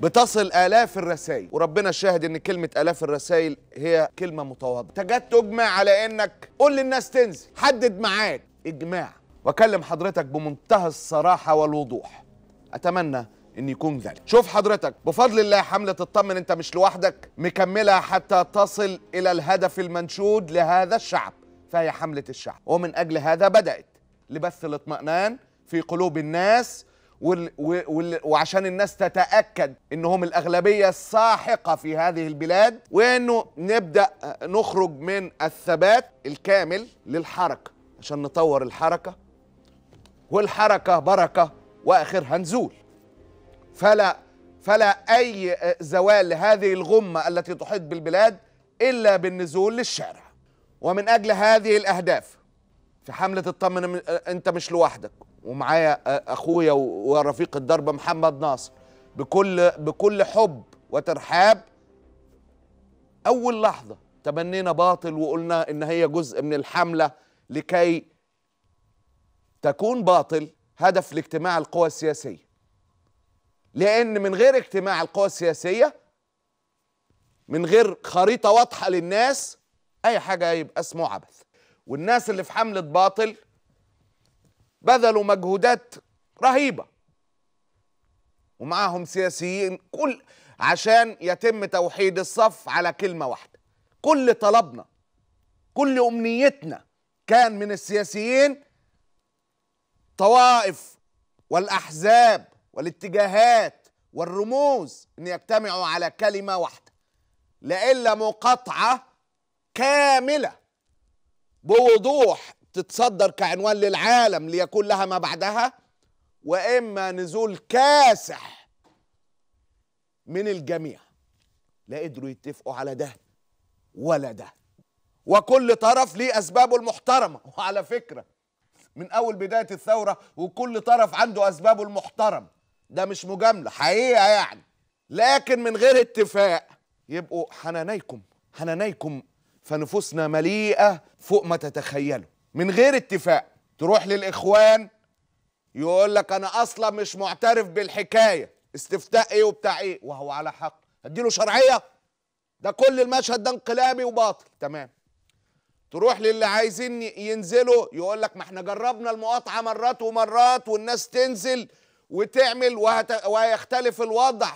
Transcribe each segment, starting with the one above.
بتصل آلاف الرسائل وربنا شاهد إن كلمة آلاف الرسائل هي كلمة متواضعة تجد تجمع على إنك قول للناس تنزل حدد معاك إجماع وأكلم حضرتك بمنتهى الصراحة والوضوح أتمنى ان يكون ذلك شوف حضرتك بفضل الله حملة اطمن انت مش لوحدك مكملة حتى تصل الى الهدف المنشود لهذا الشعب فهي حملة الشعب ومن اجل هذا بدأت لبث الاطمئنان في قلوب الناس وال وال وعشان الناس تتاكد انهم الاغلبيه الساحقه في هذه البلاد وانه نبدا نخرج من الثبات الكامل للحركه عشان نطور الحركه والحركه بركه واخرها نزول فلا فلا اي زوال لهذه الغمه التي تحيط بالبلاد الا بالنزول للشارع ومن اجل هذه الاهداف في حمله اطمن انت مش لوحدك ومعايا اخويا ورفيق الدرب محمد ناصر بكل بكل حب وترحاب اول لحظه تمنينا باطل وقلنا ان هي جزء من الحمله لكي تكون باطل هدف لاجتماع القوى السياسيه لان من غير اجتماع القوى السياسيه من غير خريطه واضحه للناس اي حاجه يبقى اسمه عبث والناس اللي في حملة باطل بذلوا مجهودات رهيبة ومعاهم سياسيين كل عشان يتم توحيد الصف على كلمة واحدة كل طلبنا كل أمنيتنا كان من السياسيين طوائف والأحزاب والاتجاهات والرموز أن يجتمعوا على كلمة واحدة لإلا مقاطعة كاملة بوضوح تتصدر كعنوان للعالم ليكون لها ما بعدها واما نزول كاسح من الجميع لا قدروا يتفقوا على ده ولا ده وكل طرف ليه اسبابه المحترمه وعلى فكره من اول بدايه الثوره وكل طرف عنده اسبابه المحترم ده مش مجامله حقيقه يعني لكن من غير اتفاق يبقوا حنانيكم حنانيكم فنفوسنا مليئه فوق ما تتخيلوا من غير اتفاق تروح للاخوان يقول لك انا اصلا مش معترف بالحكايه استفتاء ايه وبتاع ايه وهو على حق هديله شرعيه ده كل المشهد ده انقلابي وباطل تمام تروح للي عايزين ينزلوا يقول لك ما احنا جربنا المقاطعه مرات ومرات والناس تنزل وتعمل وهت... وهيختلف الوضع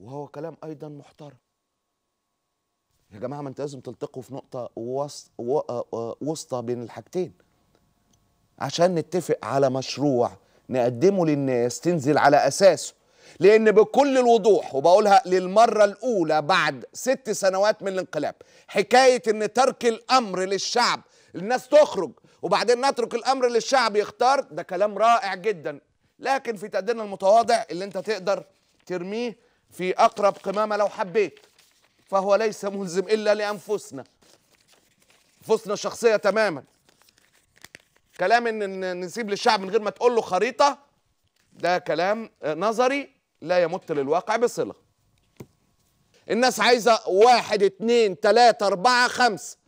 وهو كلام ايضا محترم يا جماعه ما انت لازم تلتقوا في نقطه وسط آه، آه، وسطى بين الحاجتين عشان نتفق على مشروع نقدمه للناس تنزل على اساسه لان بكل الوضوح وبقولها للمره الاولى بعد ست سنوات من الانقلاب حكايه ان ترك الامر للشعب الناس تخرج وبعدين نترك الامر للشعب يختار ده كلام رائع جدا لكن في تقديرنا المتواضع اللي انت تقدر ترميه في اقرب قمامه لو حبيت فهو ليس ملزم إلا لأنفسنا أنفسنا الشخصية تماما كلام إن نسيب للشعب من غير ما تقول له خريطة ده كلام نظري لا يمت للواقع بصلة الناس عايزة واحد اتنين تلاتة أربعة خمسة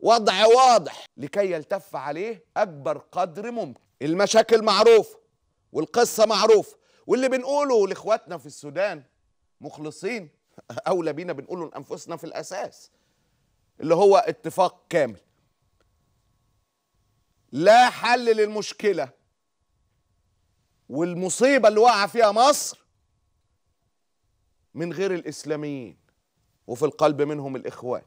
وضع واضح لكي يلتف عليه أكبر قدر ممكن المشاكل معروفة والقصة معروفة واللي بنقوله لإخواتنا في السودان مخلصين اولى بينا بنقوله لانفسنا في الاساس اللي هو اتفاق كامل لا حل للمشكله والمصيبه اللي وقع فيها مصر من غير الاسلاميين وفي القلب منهم الاخوان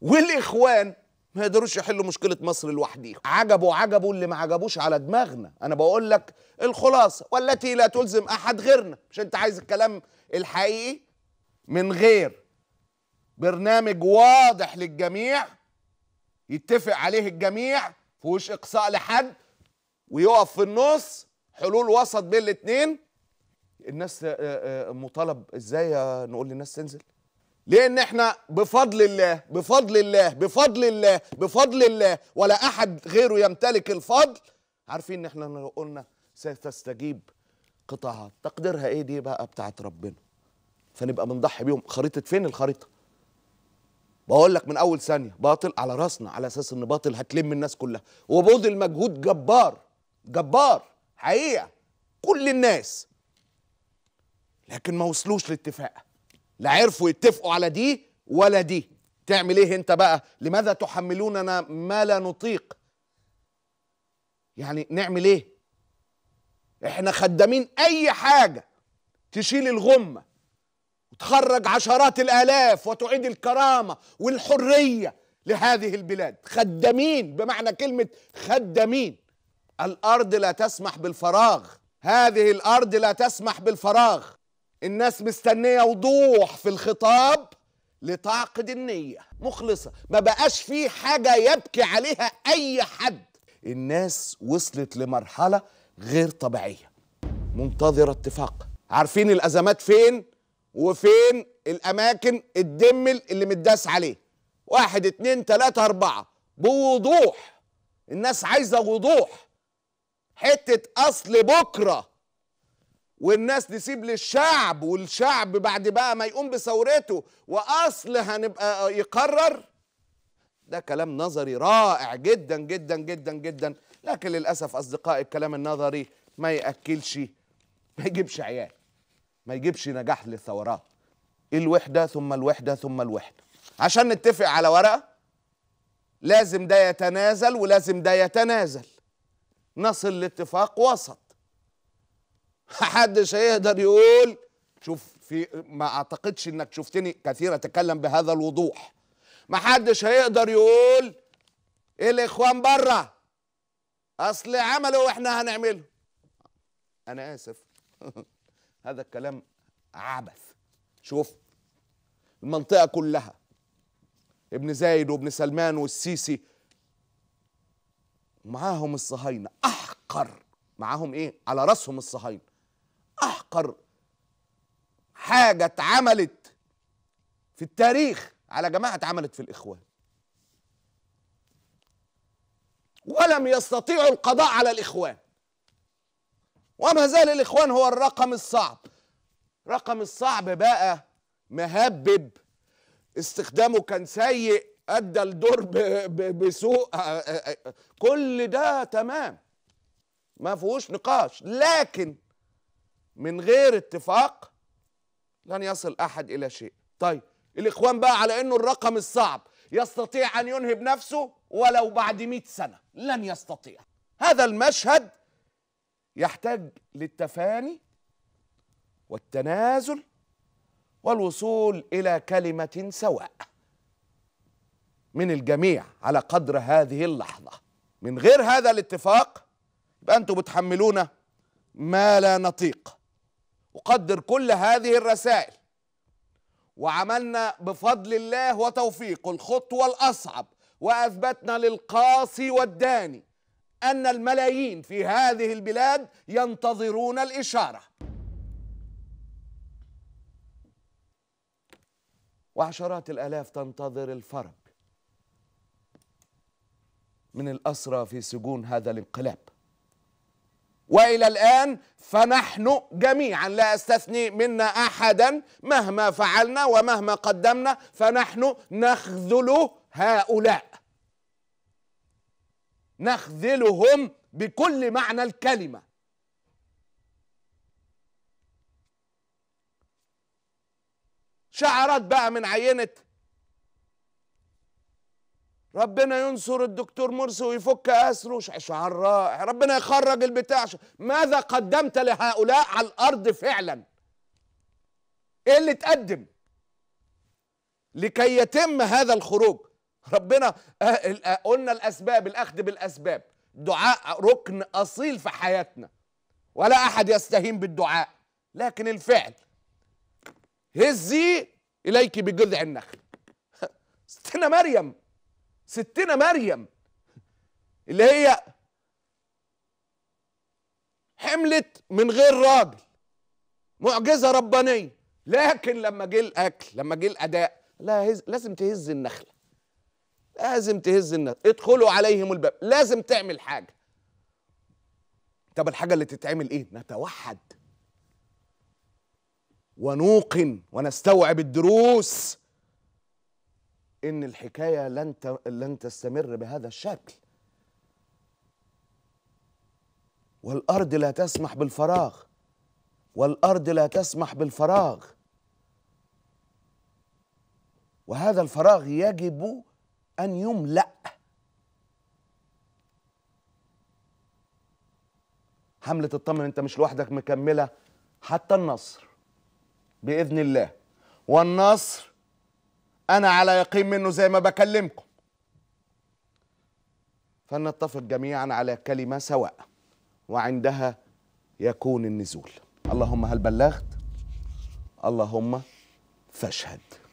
والاخوان ما يقدروش يحلوا مشكله مصر لوحديهم عجبوا عجبوا اللي ما عجبوش على دماغنا انا بقول لك الخلاصه والتي لا تلزم احد غيرنا مش انت عايز الكلام الحقيقي من غير برنامج واضح للجميع يتفق عليه الجميع فيهوش اقصاء لحد ويقف في النص حلول وسط بين الاثنين الناس آه، آه، آه، مطالب ازاي نقول للناس تنزل لان احنا بفضل الله بفضل الله بفضل الله بفضل الله ولا احد غيره يمتلك الفضل عارفين ان احنا لو قلنا ستستجيب قطعها تقديرها ايه دي بقى بتاعت ربنا فنبقى بنضحي بيهم خريطه فين الخريطه بقول لك من اول ثانيه باطل على راسنا على اساس ان باطل هتلم الناس كلها وبذل مجهود جبار جبار حقيقه كل الناس لكن ما وصلوش لاتفاق لا عرفوا يتفقوا على دي ولا دي تعمل ايه انت بقى لماذا تحملوننا ما لا نطيق يعني نعمل ايه احنا خدامين اي حاجه تشيل الغمه وتخرج عشرات الآلاف وتعيد الكرامة والحرية لهذه البلاد خدامين بمعنى كلمة خدامين الأرض لا تسمح بالفراغ هذه الأرض لا تسمح بالفراغ الناس مستنية وضوح في الخطاب لتعقد النية مخلصة ما بقاش في حاجة يبكي عليها أي حد الناس وصلت لمرحلة غير طبيعية منتظرة اتفاق عارفين الأزمات فين؟ وفين الاماكن الدمل اللي متداس عليه واحد اتنين تلاتة اربعة بوضوح الناس عايزة وضوح حتة اصل بكرة والناس تسيب للشعب والشعب بعد بقى ما يقوم بثورته واصل هنبقى آه، يقرر ده كلام نظري رائع جدا جدا جدا جدا لكن للاسف اصدقائي الكلام النظري ما ياكلش ما يجيبش عيال ما يجيبش نجاح للثورات إيه الوحده ثم الوحده ثم الوحده عشان نتفق على ورقه لازم ده يتنازل ولازم ده يتنازل نصل لاتفاق وسط محدش هيقدر يقول شوف في ما اعتقدش انك شفتني كثير اتكلم بهذا الوضوح محدش هيقدر يقول إيه الاخوان بره اصل عملوا واحنا هنعمله انا اسف هذا الكلام عبث شوف المنطقة كلها ابن زايد وابن سلمان والسيسي معاهم الصهاينة أحقر معاهم إيه على رأسهم الصهاينة أحقر حاجة اتعملت في التاريخ على جماعة اتعملت في الإخوان ولم يستطيعوا القضاء على الإخوان وما زال الإخوان هو الرقم الصعب رقم الصعب بقى مهبب استخدامه كان سيء أدى الدور بسوء آه، آه، آه، كل ده تمام ما فيهوش نقاش لكن من غير اتفاق لن يصل أحد إلى شيء طيب الإخوان بقى على أنه الرقم الصعب يستطيع أن ينهب نفسه ولو بعد مئة سنة لن يستطيع هذا المشهد يحتاج للتفاني والتنازل والوصول الى كلمه سواء من الجميع على قدر هذه اللحظه من غير هذا الاتفاق يبقى انتم بتحملونا ما لا نطيق اقدر كل هذه الرسائل وعملنا بفضل الله وتوفيقه الخطوه الاصعب واثبتنا للقاصي والداني أن الملايين في هذه البلاد ينتظرون الإشارة وعشرات الآلاف تنتظر الفرج من الأسرى في سجون هذا الانقلاب والى الان فنحن جميعا لا استثني منا احدا مهما فعلنا ومهما قدمنا فنحن نخذل هؤلاء نخذلهم بكل معنى الكلمة شعارات بقى من عينة ربنا ينصر الدكتور مرسي ويفك اسره شعار رائع ربنا يخرج البتاع ماذا قدمت لهؤلاء على الارض فعلا ايه اللي تقدم لكي يتم هذا الخروج ربنا أه- أه- قلنا الاسباب الاخذ بالاسباب دعاء ركن اصيل في حياتنا ولا احد يستهين بالدعاء لكن الفعل هزي اليك بجذع النخل ستنا مريم ستنا مريم اللي هي حملت من غير راجل معجزه ربانيه لكن لما جه الاكل لما جه الاداء لا هز لازم تهز النخله لازم تهز الناس ادخلوا عليهم الباب لازم تعمل حاجه طب الحاجه اللي تتعمل ايه نتوحد ونوقن ونستوعب الدروس ان الحكايه لن لن تستمر بهذا الشكل والارض لا تسمح بالفراغ والارض لا تسمح بالفراغ وهذا الفراغ يجب أن يملأ حملة الطمن أنت مش لوحدك مكملة حتى النصر بإذن الله والنصر أنا على يقين منه زي ما بكلمكم فلنتفق جميعا على كلمة سواء وعندها يكون النزول اللهم هل بلغت اللهم فاشهد